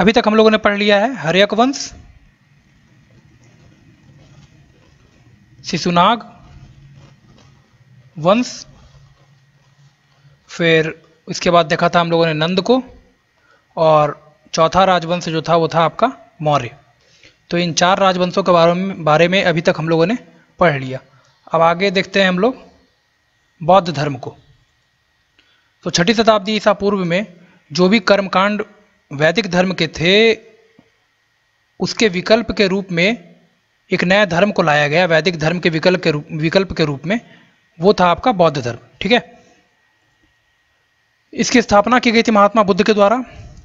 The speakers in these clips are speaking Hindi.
अभी तक हम लोगों ने पढ़ लिया है हरियक वंश शिशुनाग वंश फिर उसके बाद देखा था हम लोगों ने नंद को और चौथा राजवंश जो था वो था आपका मौर्य तो इन चार राजवंशों के बारे में बारे में अभी तक हम लोगों ने पढ़ लिया अब आगे देखते हैं हम लोग बौद्ध धर्म को तो छठी शताब्दी ईसा पूर्व में जो भी कर्मकांड वैदिक धर्म के थे उसके विकल्प के रूप में एक नया धर्म को लाया गया वैदिक धर्म के विकल्प के रूप विकल्प के रूप में वो था आपका बौद्ध धर्म ठीक है इसकी स्थापना की गई थी महात्मा बुद्ध के द्वारा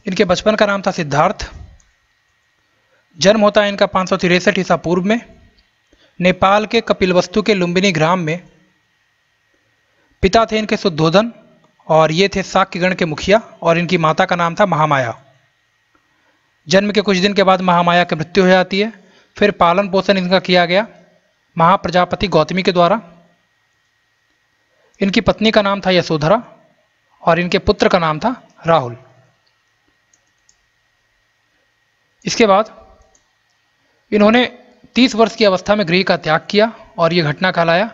इनके बचपन का नाम था सिद्धार्थ जन्म होता है इनका पाँच सौ तिरसठ ईसा पूर्व में नेपाल के कपिलवस्तु के लुम्बिनी ग्राम में पिता थे इनके शुद्धोधन और ये थे साक्यगण के मुखिया और इनकी माता का नाम था महामाया जन्म के कुछ दिन के बाद महामाया की मृत्यु हो जाती है फिर पालन पोषण इनका किया गया महाप्रजापति गौतमी के द्वारा इनकी पत्नी का नाम था यशोधरा और इनके पुत्र का नाम था राहुल इसके बाद इन्होंने 30 वर्ष की अवस्था में गृह का त्याग किया और यह घटना कहलाया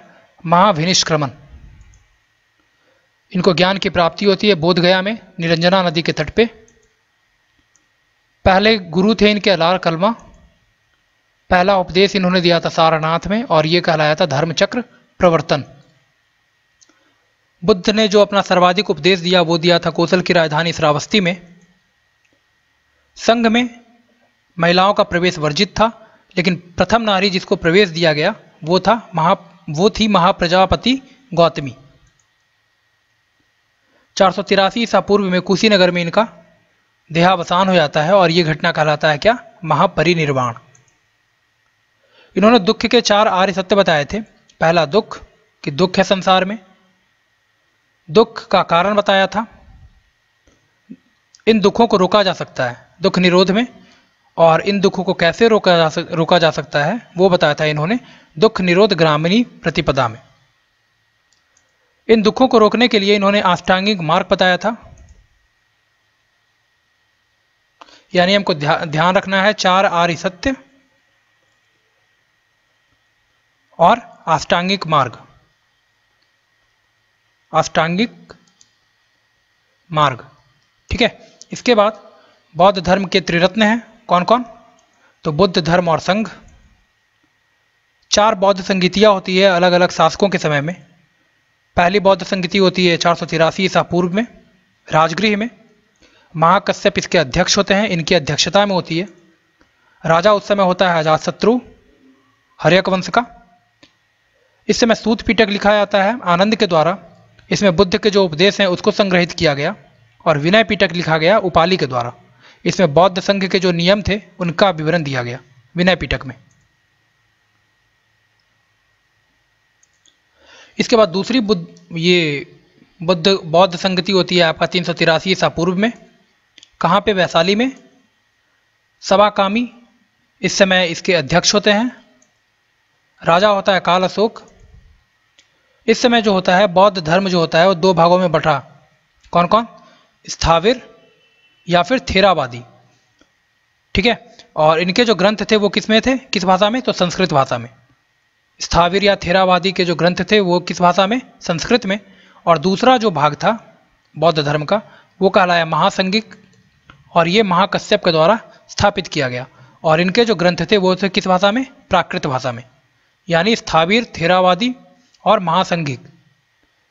महाभिनिष्क्रमण इनको ज्ञान की प्राप्ति होती है बोधगया में निरंजना नदी के तट पे पहले गुरु थे इनके अलार कलमा पहला उपदेश इन्होंने दिया था सारनाथ में और ये कहलाया था धर्मचक्र प्रवर्तन बुद्ध ने जो अपना सर्वाधिक उपदेश दिया वो दिया था कौशल की राजधानी श्रावस्ती में संघ में महिलाओं का प्रवेश वर्जित था लेकिन प्रथम नारी जिसको प्रवेश दिया गया वो था महा वो थी महाप्रजापति गौतमी चार सौ तिरासी ईसा पूर्व में कुशीनगर में इनका देहावसान हो जाता है और यह घटना कहलाता है क्या महापरिनिर्वाण इन्होंने दुख के चार आर्य सत्य बताए थे पहला दुख कि दुख है संसार में दुख का कारण बताया था इन दुखों को रोका जा सकता है दुख निरोध में और इन दुखों को कैसे रोका जा सक रोका जा सकता है वो बताया था इन्होंने दुख निरोध ग्रामीणी प्रतिपदा में इन दुखों को रोकने के लिए इन्होंने आष्टांगिक मार्ग बताया था यानी हमको ध्या, ध्यान रखना है चार आर्य सत्य और अष्टांगिक मार्ग अष्टांगिक मार्ग ठीक है इसके बाद बौद्ध धर्म के त्रिरत्न हैं कौन कौन तो बुद्ध धर्म और संघ चार बौद्ध संगीतियाँ होती है अलग अलग शासकों के समय में पहली बौद्ध संगीति होती है चार सौ तिरासी ईसा पूर्व में राजगृह में महाकश्यप इसके अध्यक्ष होते हैं इनकी अध्यक्षता में होती है राजा उस समय होता है अजातशत्रु हरियक वंश का इस समय सूत पीटक लिखा जाता है आनंद के द्वारा इसमें बुद्ध के जो उपदेश हैं उसको संग्रहित किया गया और विनय पीटक लिखा गया उपाली के द्वारा इसमें बौद्ध संघ के जो नियम थे उनका विवरण दिया गया विनय पीटक में इसके बाद दूसरी बुद्ध ये बुद्ध बौद्ध संगति होती है आपका तीन सौ तिरासी ईसा पूर्व में कहाँ पे वैशाली में कामी इस समय इसके अध्यक्ष होते हैं राजा होता है काल अशोक इस समय जो होता है बौद्ध धर्म जो होता है वो दो भागों में बटा कौन कौन स्थाविर या फिर थेरावादी ठीक है और इनके जो ग्रंथ थे वो किस में थे किस भाषा में तो संस्कृत भाषा में स्थाविर या थेरावादी के जो ग्रंथ थे वो किस भाषा में संस्कृत में और दूसरा जो भाग था बौद्ध धर्म का वो कहलाया महासंगिक और ये महाकश्यप के द्वारा स्थापित किया गया और इनके जो ग्रंथ थे वो थे किस भाषा में प्राकृत भाषा में यानी स्थावीर थेरावादी और महासंघिक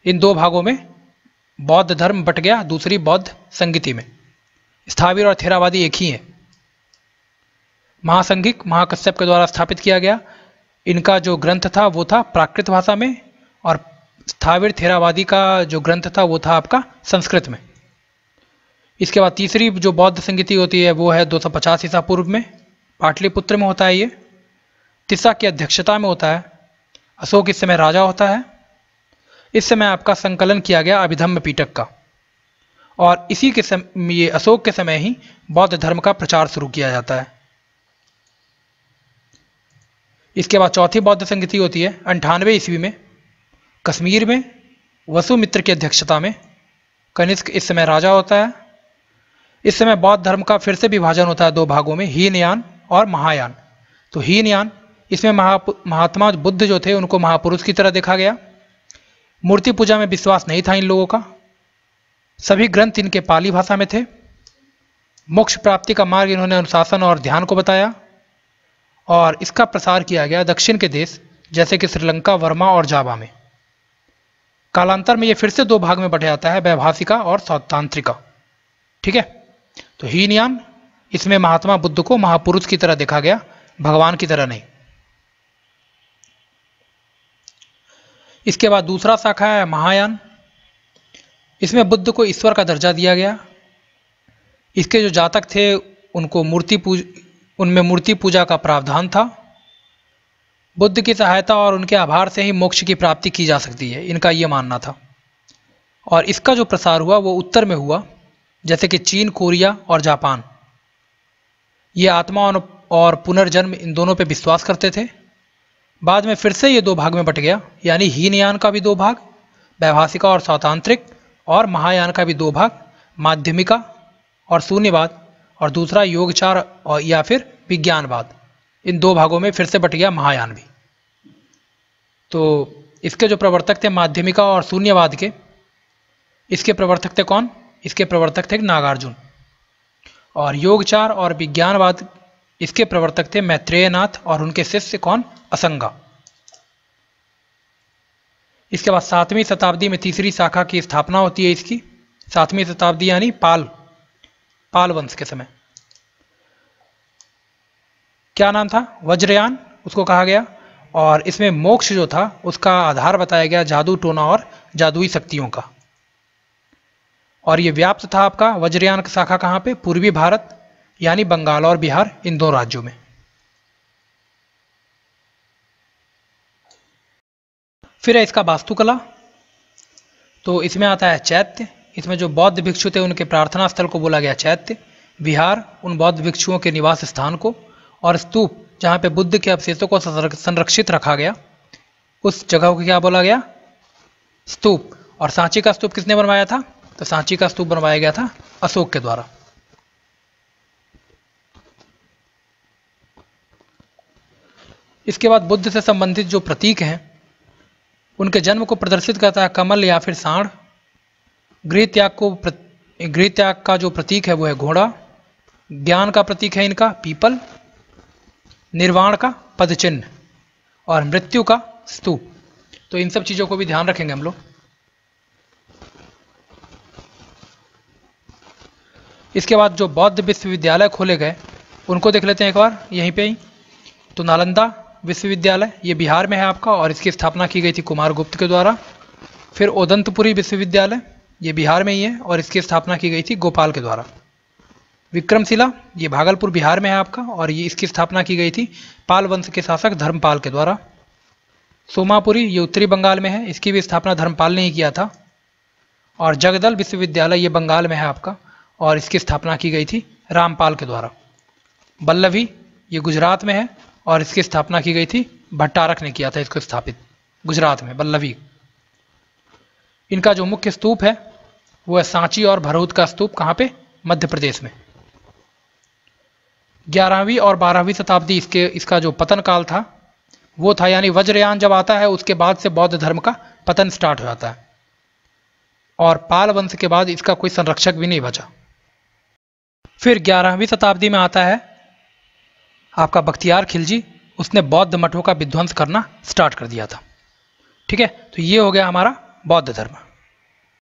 इन दो भागों में बौद्ध धर्म बट गया दूसरी बौद्ध संगीति में स्थावीर और थेरावादी एक ही हैं महासंघिक महाकश्यप के द्वारा स्थापित किया गया इनका जो ग्रंथ था वो था प्राकृत भाषा में और स्थावीर थेरावादी का जो ग्रंथ था वो था आपका संस्कृत में इसके बाद तीसरी जो बौद्ध संगीति होती है वो है 250 ईसा पूर्व में पाटलिपुत्र में होता है ये तिस्सा की अध्यक्षता में होता है अशोक इस समय राजा होता है इस समय आपका संकलन किया गया अभिधम्म पीटक का और इसी के समय ये अशोक के समय ही बौद्ध धर्म का प्रचार शुरू किया जाता है इसके बाद चौथी बौद्ध संगीति होती है अंठानवे ईस्वी में कश्मीर में वसुमित्र की अध्यक्षता में कनिष्क इस समय राजा होता है इस समय बौद्ध धर्म का फिर से विभाजन होता है दो भागों में हीनयान और महायान तो हीनयान इसमें महा महात्मा बुद्ध जो थे उनको महापुरुष की तरह देखा गया मूर्ति पूजा में विश्वास नहीं था इन लोगों का सभी ग्रंथ इनके पाली भाषा में थे मोक्ष प्राप्ति का मार्ग इन्होंने अनुशासन और ध्यान को बताया और इसका प्रसार किया गया दक्षिण के देश जैसे कि श्रीलंका वर्मा और जावा में कालांतर में ये फिर से दो भाग में बढ़ जाता है वैभाषिका और सौतांत्रिका ठीक है तो ही नियम इसमें महात्मा बुद्ध को महापुरुष की तरह देखा गया भगवान की तरह नहीं इसके बाद दूसरा शाखा है महायान इसमें बुद्ध को ईश्वर का दर्जा दिया गया इसके जो जातक थे उनको मूर्ति पूज उनमें मूर्ति पूजा का प्रावधान था बुद्ध की सहायता और उनके आभार से ही मोक्ष की प्राप्ति की जा सकती है इनका ये मानना था और इसका जो प्रसार हुआ वो उत्तर में हुआ जैसे कि चीन कोरिया और जापान ये आत्मा और पुनर्जन्म इन दोनों पर विश्वास करते थे बाद में फिर से ये दो भाग में बट गया यानी हीनयान का भी दो भाग वैभाषिका और स्वतांत्रिक और महायान का भी दो भाग माध्यमिका और शून्यवाद और दूसरा योगचार और या फिर विज्ञानवाद इन दो भागों में फिर से बट गया महायान भी तो इसके जो प्रवर्तक थे माध्यमिका और शून्यवाद के इसके प्रवर्तक थे कौन इसके प्रवर्तक थे नागार्जुन और योगचार और विज्ञानवाद इसके प्रवर्तक थे मैत्रेयनाथ और उनके शिष्य कौन असंगा इसके बाद सातवीं शताब्दी में तीसरी शाखा की स्थापना होती है इसकी सातवीं शताब्दी यानी पाल पाल वंश के समय क्या नाम था वज्रयान उसको कहा गया और इसमें मोक्ष जो था उसका आधार बताया गया जादू टोना और जादुई शक्तियों का और ये व्याप्त था आपका वज्रयान शाखा कहाँ पे पूर्वी भारत यानी बंगाल और बिहार इन दो राज्यों में फिर है इसका वास्तुकला तो इसमें आता है चैत्य इसमें जो बौद्ध भिक्षु थे उनके प्रार्थना स्थल को बोला गया चैत्य विहार उन बौद्ध भिक्षुओं के निवास स्थान को और स्तूप जहाँ पे बुद्ध के अवशेषों को संरक्षित रखा गया उस जगह को क्या बोला गया स्तूप और सांची का स्तूप किसने बनवाया था तो सांची का स्तूप बनवाया गया था अशोक के द्वारा इसके बाद बुद्ध से संबंधित जो प्रतीक हैं उनके जन्म को प्रदर्शित करता है कमल या फिर सांड गृह त्याग को गृह त्याग का जो प्रतीक है वो है घोड़ा ज्ञान का प्रतीक है इनका पीपल निर्वाण का पदचिन्ह और मृत्यु का स्तूप तो इन सब चीज़ों को भी ध्यान रखेंगे हम लोग इसके बाद जो बौद्ध विश्वविद्यालय खोले गए उनको देख लेते हैं एक बार यहीं पे ही तो नालंदा विश्वविद्यालय ये बिहार में है आपका और इसकी स्थापना की गई थी कुमार गुप्त के द्वारा फिर ओदंतपुरी विश्वविद्यालय ये बिहार में ही है और इसकी स्थापना की गई थी गोपाल के द्वारा विक्रमशिला ये भागलपुर बिहार में है आपका और ये इसकी स्थापना की गई थी पाल वंश के शासक धर्मपाल के द्वारा सोमापुरी ये उत्तरी बंगाल में है इसकी भी स्थापना धर्मपाल ने ही किया था और जगदल विश्वविद्यालय ये बंगाल में है आपका और इसकी स्थापना की गई थी रामपाल के द्वारा बल्लभी ये गुजरात में है और इसकी स्थापना की गई थी भट्टारक ने किया था इसको स्थापित गुजरात में बल्लभी इनका जो मुख्य स्तूप है वो है सांची और भरूद का स्तूप कहाँ पे मध्य प्रदेश में ग्यारहवीं और बारहवीं शताब्दी इसके इसका जो पतन काल था वो था यानी वज्रयान जब आता है उसके बाद से बौद्ध धर्म का पतन स्टार्ट हो जाता है और पाल वंश के बाद इसका कोई संरक्षक भी नहीं बचा फिर ग्यारहवीं शताब्दी में आता है आपका बख्तियार खिलजी उसने बौद्ध मठों का विध्वंस करना स्टार्ट कर दिया था ठीक है तो ये हो गया हमारा बौद्ध धर्म